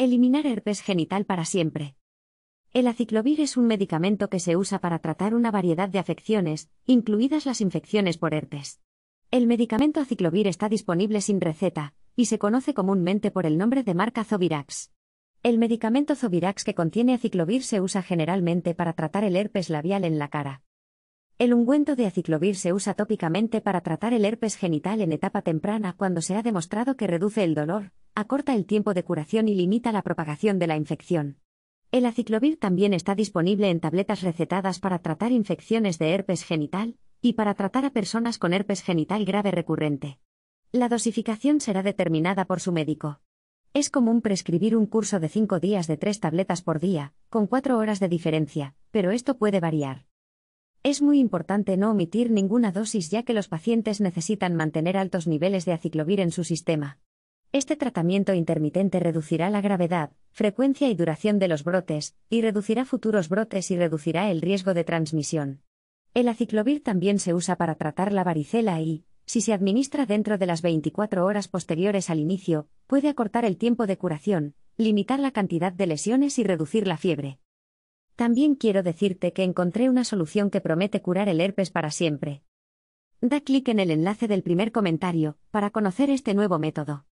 Eliminar herpes genital para siempre. El aciclovir es un medicamento que se usa para tratar una variedad de afecciones, incluidas las infecciones por herpes. El medicamento aciclovir está disponible sin receta, y se conoce comúnmente por el nombre de marca Zovirax. El medicamento Zovirax que contiene aciclovir se usa generalmente para tratar el herpes labial en la cara. El ungüento de aciclovir se usa tópicamente para tratar el herpes genital en etapa temprana cuando se ha demostrado que reduce el dolor, acorta el tiempo de curación y limita la propagación de la infección. El aciclovir también está disponible en tabletas recetadas para tratar infecciones de herpes genital y para tratar a personas con herpes genital grave recurrente. La dosificación será determinada por su médico. Es común prescribir un curso de 5 días de 3 tabletas por día, con 4 horas de diferencia, pero esto puede variar. Es muy importante no omitir ninguna dosis ya que los pacientes necesitan mantener altos niveles de aciclovir en su sistema. Este tratamiento intermitente reducirá la gravedad, frecuencia y duración de los brotes, y reducirá futuros brotes y reducirá el riesgo de transmisión. El aciclovir también se usa para tratar la varicela y, si se administra dentro de las 24 horas posteriores al inicio, puede acortar el tiempo de curación, limitar la cantidad de lesiones y reducir la fiebre. También quiero decirte que encontré una solución que promete curar el herpes para siempre. Da clic en el enlace del primer comentario para conocer este nuevo método.